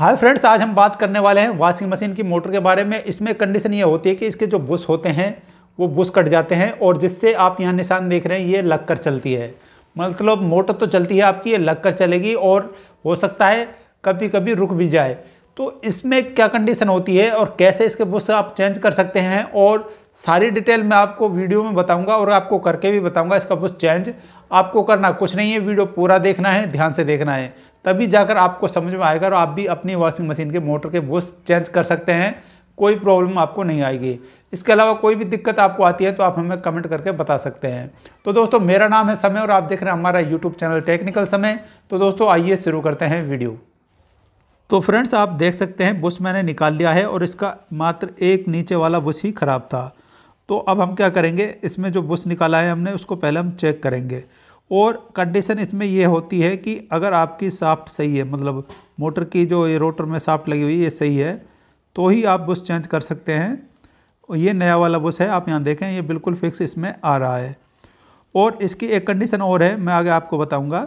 hi friends आज हम बात करने वाले हैं वॉशिंग मशीन की मोटर के बारे में इसमें कंडीशन ये होती है कि इसके जो बुश होते हैं वो बुश कट जाते हैं और जिससे आप यहाँ निशान देख रहे हैं ये लग कर चलती है मतलब मोटर तो चलती है आपकी ये लग कर चलेगी और हो सकता है कभी कभी रुक भी जाए तो इसमें क्या कंडीशन होती है और कैसे इसके बुश आप चेंज कर सकते हैं और सारी डिटेल मैं आपको वीडियो में बताऊँगा और आपको करके भी बताऊँगा इसका बुश चेंज आपको करना कुछ नहीं है वीडियो पूरा देखना है ध्यान से देखना है तभी जाकर आपको समझ में आएगा और आप भी अपनी वॉशिंग मशीन के मोटर के बोस चेंज कर सकते हैं कोई प्रॉब्लम आपको नहीं आएगी इसके अलावा कोई भी दिक्कत आपको आती है तो आप हमें कमेंट करके बता सकते हैं तो दोस्तों मेरा नाम है समय और आप देख रहे हैं हमारा यूट्यूब चैनल टेक्निकल समय तो दोस्तों आइए शुरू करते हैं वीडियो तो फ्रेंड्स आप देख सकते हैं बुश मैंने निकाल लिया है और इसका मात्र एक नीचे वाला बुश ही ख़राब था तो अब हम क्या करेंगे इसमें जो बुश निकाला है हमने उसको पहले हम चेक करेंगे और कंडीशन इसमें यह होती है कि अगर आपकी साफ्ट सही है मतलब मोटर की जो ये रोटर में साफ्ट लगी हुई है ये सही है तो ही आप बुश चेंज कर सकते हैं और ये नया वाला बुश है आप यहाँ देखें ये बिल्कुल फिक्स इसमें आ रहा है और इसकी एक कंडीशन और है मैं आगे आपको बताऊँगा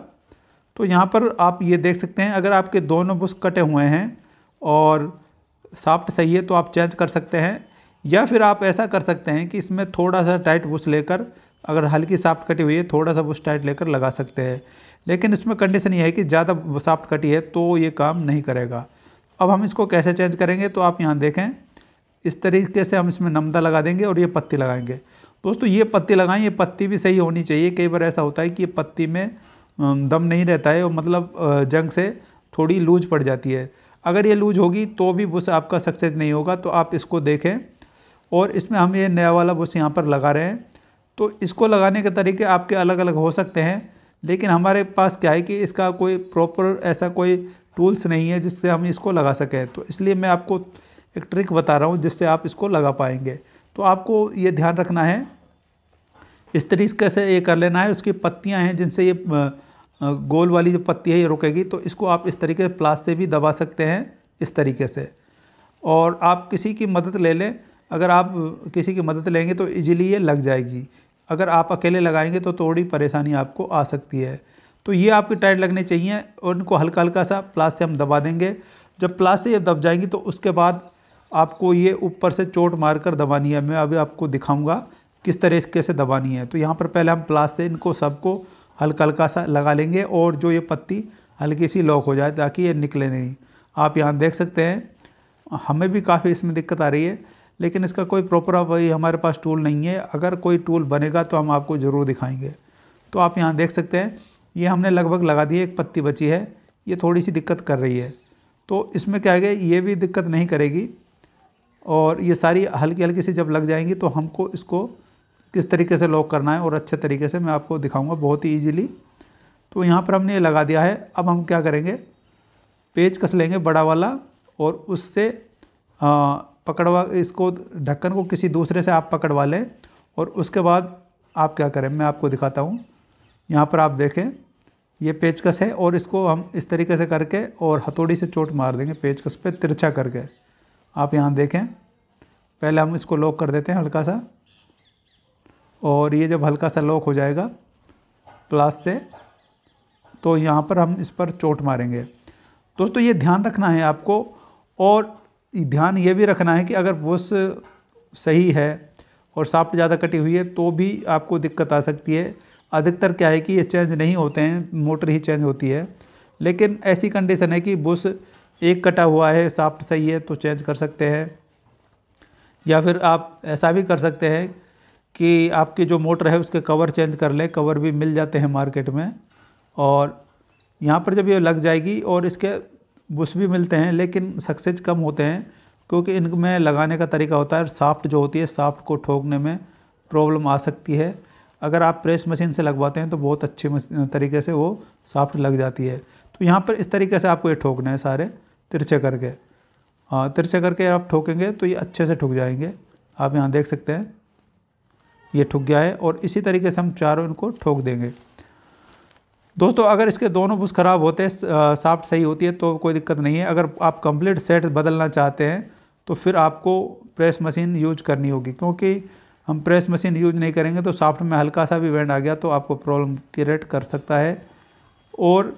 तो यहाँ पर आप ये देख सकते हैं अगर आपके दोनों बुश कटे हुए हैं और साफ्ट सही है तो आप चेंज कर सकते हैं या फिर आप ऐसा कर सकते हैं कि इसमें थोड़ा सा टाइट बुश लेकर अगर हल्की साफ्ट कटी हुई है थोड़ा सा बुश टाइट लेकर लगा सकते हैं लेकिन इसमें कंडीशन ये है कि ज़्यादा साफ्ट कटी है तो ये काम नहीं करेगा अब हम इसको कैसे चेंज करेंगे तो आप यहाँ देखें इस तरीके से हम इसमें नमदा लगा देंगे और ये पत्ती लगाएंगे दोस्तों ये पत्ती लगाएं ये पत्ती भी सही होनी चाहिए कई बार ऐसा होता है कि ये पत्ती में दम नहीं रहता है और मतलब जंग से थोड़ी लूज पड़ जाती है अगर ये लूज होगी तो भी बुश आपका सक्सेस नहीं होगा तो आप इसको देखें और इसमें हम ये नया वाला बुश यहाँ पर लगा रहे हैं तो इसको लगाने के तरीके आपके अलग अलग हो सकते हैं लेकिन हमारे पास क्या है कि इसका कोई प्रॉपर ऐसा कोई टूल्स नहीं है जिससे हम इसको लगा सकें तो इसलिए मैं आपको एक ट्रिक बता रहा हूँ जिससे आप इसको लगा पाएंगे तो आपको ये ध्यान रखना है इस तरीके से ये कर लेना है उसकी पत्तियाँ हैं जिनसे ये गोल वाली जो पत्ती है ये रुकेगी तो इसको आप इस तरीके से प्लास से भी दबा सकते हैं इस तरीके से और आप किसी की मदद ले लें अगर आप किसी की मदद लेंगे तो इजीली ये लग जाएगी अगर आप अकेले लगाएंगे तो थोड़ी परेशानी आपको आ सकती है तो ये आपके टायर लगने चाहिए और इनको हल्का हल्का सा प्लास से हम दबा देंगे जब प्लास से ये दब जाएंगी तो उसके बाद आपको ये ऊपर से चोट मार कर दबानी है मैं अभी आपको दिखाऊंगा किस तरह से कैसे दबानी है तो यहाँ पर पहले हम प्लास से इनको सबको हल्का हल्का सा लगा लेंगे और जो ये पत्ती हल्की सी लॉक हो जाए ताकि ये निकले नहीं आप यहाँ देख सकते हैं हमें भी काफ़ी इसमें दिक्कत आ रही है लेकिन इसका कोई प्रॉपर वही हमारे पास टूल नहीं है अगर कोई टूल बनेगा तो हम आपको ज़रूर दिखाएंगे तो आप यहाँ देख सकते हैं ये हमने लगभग लगा दी है एक पत्ती बची है ये थोड़ी सी दिक्कत कर रही है तो इसमें क्या है ये भी दिक्कत नहीं करेगी और ये सारी हल्की हल्की सी जब लग जाएंगी तो हमको इसको किस तरीके से लॉक करना है और अच्छे तरीके से मैं आपको दिखाऊंगा बहुत ही ईजिली तो यहाँ पर हमने ये लगा दिया है अब हम क्या करेंगे पेज कस लेंगे बड़ा वाला और उससे हाँ, पकड़वा इसको ढक्कन को किसी दूसरे से आप पकड़वा लें और उसके बाद आप क्या करें मैं आपको दिखाता हूँ यहाँ पर आप देखें ये पेचकस है और इसको हम इस तरीके से करके और हथौड़ी से चोट मार देंगे पेचकस पे तिरछा करके आप यहाँ देखें पहले हम इसको लॉक कर देते हैं हल्का सा और ये जब हल्का सा लॉक हो जाएगा प्लास से तो यहाँ पर हम इस पर चोट मारेंगे दोस्तों ये ध्यान रखना है आपको और ध्यान ये भी रखना है कि अगर बुश सही है और साफ्ट ज़्यादा कटी हुई है तो भी आपको दिक्कत आ सकती है अधिकतर क्या है कि ये चेंज नहीं होते हैं मोटर ही चेंज होती है लेकिन ऐसी कंडीशन है कि बुश एक कटा हुआ है साफ्ट सही है तो चेंज कर सकते हैं या फिर आप ऐसा भी कर सकते हैं कि आपकी जो मोटर है उसके कवर चेंज कर लें कवर भी मिल जाते हैं मार्केट में और यहाँ पर जब ये लग जाएगी और इसके बुश भी मिलते हैं लेकिन सक्सेज कम होते हैं क्योंकि इनमें लगाने का तरीका होता है और साफ्ट जो होती है साफ्ट को ठोकने में प्रॉब्लम आ सकती है अगर आप प्रेस मशीन से लगवाते हैं तो बहुत अच्छे तरीके से वो साफ्ट लग जाती है तो यहाँ पर इस तरीके से आपको ये ठोकने हैं सारे तिरछे करके हाँ तिरछे करके आप ठोकेंगे तो ये अच्छे से ठुक जाएंगे आप यहाँ देख सकते हैं ये ठुक गया है और इसी तरीके से हम चारों इनको ठोक देंगे दोस्तों अगर इसके दोनों बुश ख़राब होते हैं साफ्ट सही होती है तो कोई दिक्कत नहीं है अगर आप कंप्लीट सेट बदलना चाहते हैं तो फिर आपको प्रेस मशीन यूज करनी होगी क्योंकि हम प्रेस मशीन यूज नहीं करेंगे तो साफ्ट में हल्का सा भी वेंड आ गया तो आपको प्रॉब्लम क्रिएट कर सकता है और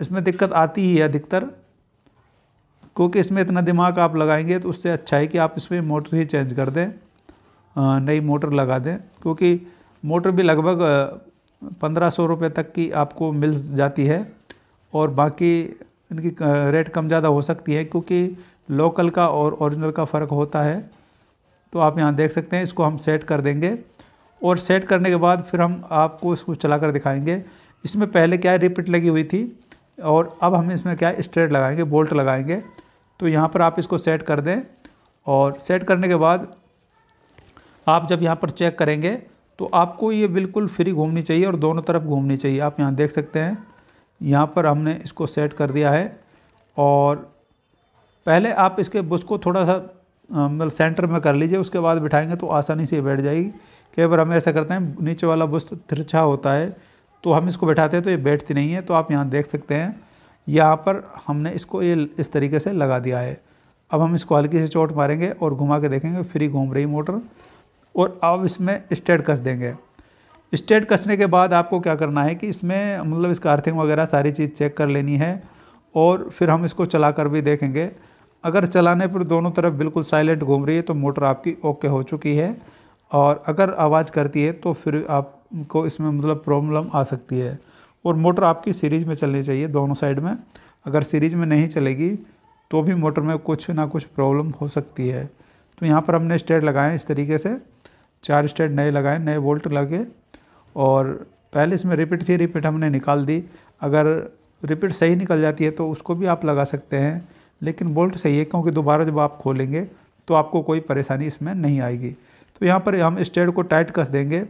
इसमें दिक्कत आती ही है अधिकतर क्योंकि इसमें इतना दिमाग आप लगाएंगे तो उससे अच्छा है कि आप इसमें मोटर ही चेंज कर दें नई मोटर लगा दें क्योंकि मोटर भी लगभग पंद्रह सौ रुपये तक की आपको मिल जाती है और बाकी इनकी रेट कम ज़्यादा हो सकती है क्योंकि लोकल का और ओरिजिनल का फ़र्क होता है तो आप यहाँ देख सकते हैं इसको हम सेट कर देंगे और सेट करने के बाद फिर हम आपको इसको चला कर दिखाएंगे इसमें पहले क्या है रिपीट लगी हुई थी और अब हम इसमें क्या स्ट्रेट लगाएंगे बोल्ट लगाएंगे तो यहाँ पर आप इसको सेट कर दें और सेट करने के बाद आप जब यहाँ पर चेक करेंगे तो आपको ये बिल्कुल फ्री घूमनी चाहिए और दोनों तरफ घूमनी चाहिए आप यहाँ देख सकते हैं यहाँ पर हमने इसको सेट कर दिया है और पहले आप इसके बुश को थोड़ा सा मतलब सेंटर में कर लीजिए उसके बाद बिठाएंगे तो आसानी से बैठ जाएगी कई बार हम ऐसा करते हैं नीचे वाला बुश तिरछा होता है तो हम इसको बैठाते हैं तो ये बैठती नहीं है तो आप यहाँ देख सकते हैं यहाँ पर हमने इसको ये इस तरीके से लगा दिया है अब हम इसको हल्की से चोट मारेंगे और घुमा के देखेंगे फ्री घूम रही मोटर और आप इसमें स्टेट कस देंगे स्टेट कसने के बाद आपको क्या करना है कि इसमें मतलब इसका अर्थिंग वगैरह सारी चीज़ चेक कर लेनी है और फिर हम इसको चला कर भी देखेंगे अगर चलाने पर दोनों तरफ बिल्कुल साइलेंट घूम रही है तो मोटर आपकी ओके हो चुकी है और अगर आवाज़ करती है तो फिर आपको इसमें मतलब प्रॉब्लम आ सकती है और मोटर आपकी सीरीज में चलनी चाहिए दोनों साइड में अगर सीरीज में नहीं चलेगी तो भी मोटर में कुछ ना कुछ प्रॉब्लम हो सकती है तो यहाँ पर हमने स्टेट लगाए इस तरीके से चार स्टेट नए लगाए नए वोल्ट लगे और पहले इसमें रिपीट थी रिपीट हमने निकाल दी अगर रिपीट सही निकल जाती है तो उसको भी आप लगा सकते हैं लेकिन बोल्ट सही है क्योंकि दोबारा जब आप खोलेंगे तो आपको कोई परेशानी इसमें नहीं आएगी तो यहाँ पर हम स्टेड को टाइट कस देंगे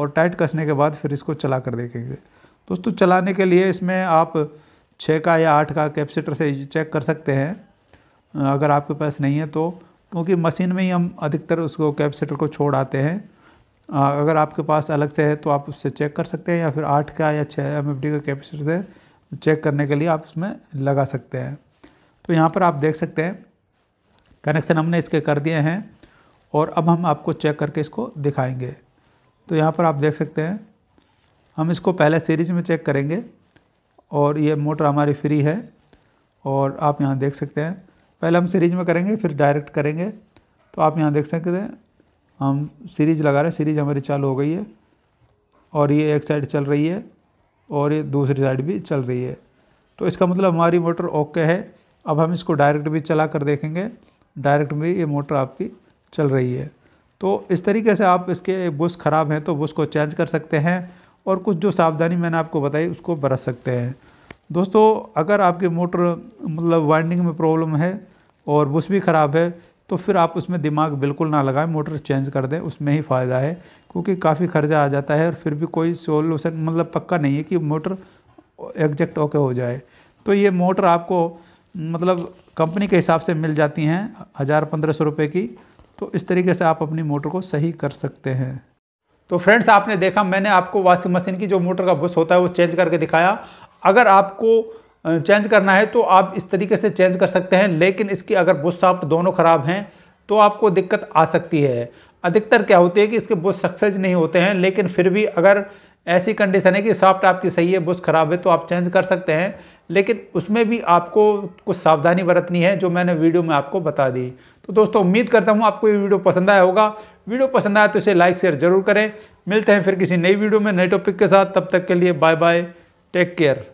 और टाइट कसने के बाद फिर इसको चला कर देखेंगे दोस्तों चलाने के लिए इसमें आप छः का या आठ का कैपेसिटर से चेक कर सकते हैं अगर आपके पास नहीं है तो क्योंकि मशीन में ही हम अधिकतर उसको कैपेसिटर को छोड़ आते हैं आ, अगर आपके पास अलग से है तो आप उससे चेक कर सकते हैं या फिर आठ का या छः एम का कैपेसिटर से चेक करने के लिए आप उसमें लगा सकते हैं तो यहाँ पर आप देख सकते हैं कनेक्शन हमने इसके कर दिए हैं और अब हम आपको चेक करके इसको दिखाएंगे तो यहाँ पर आप देख सकते हैं हम इसको पहले सीरीज में चेक करेंगे और ये मोटर हमारी फ्री है और आप यहाँ देख सकते हैं पहले हम सीरीज में करेंगे फिर डायरेक्ट करेंगे तो आप यहाँ देख सकते हैं हम सीरीज लगा रहे हैं सीरीज हमारी चालू हो गई है और ये एक साइड चल रही है और ये दूसरी साइड भी चल रही है तो इसका मतलब हमारी मोटर ओके है अब हम इसको डायरेक्ट भी चला कर देखेंगे डायरेक्ट भी ये मोटर आपकी चल रही है तो इस तरीके से आप इसके बुश ख़राब हैं तो बुश को चेंज कर सकते हैं और कुछ जो सावधानी मैंने आपको बताई उसको बरत सकते हैं दोस्तों अगर आपकी मोटर मतलब वाइंडिंग में प्रॉब्लम है और बुश भी ख़राब है तो फिर आप उसमें दिमाग बिल्कुल ना लगाएं मोटर चेंज कर दें उसमें ही फ़ायदा है क्योंकि काफ़ी खर्चा आ जाता है और फिर भी कोई सोल्यूशन मतलब पक्का नहीं है कि मोटर एग्जैक्ट ओके हो जाए तो ये मोटर आपको मतलब कंपनी के हिसाब से मिल जाती हैं हज़ार पंद्रह सौ रुपये की तो इस तरीके से आप अपनी मोटर को सही कर सकते हैं तो फ्रेंड्स आपने देखा मैंने आपको वाशिंग मशीन की जो मोटर का बुश होता है वो चेंज करके दिखाया अगर आपको चेंज करना है तो आप इस तरीके से चेंज कर सकते हैं लेकिन इसकी अगर बुश साफ्ट दोनों ख़राब हैं तो आपको दिक्कत आ सकती है अधिकतर क्या होती है कि इसके बुश सक्सेज नहीं होते हैं लेकिन फिर भी अगर ऐसी कंडीशन है कि सॉफ्ट आपकी सही है बुश ख़राब है तो आप चेंज कर सकते हैं लेकिन उसमें भी आपको कुछ सावधानी बरतनी है जो मैंने वीडियो में आपको बता दी तो दोस्तों उम्मीद करता हूँ आपको ये वीडियो पसंद आया होगा वीडियो पसंद आया तो इसे लाइक शेयर ज़रूर करें मिलते हैं फिर किसी नई वीडियो में नए टॉपिक के साथ तब तक के लिए बाय बाय टेक केयर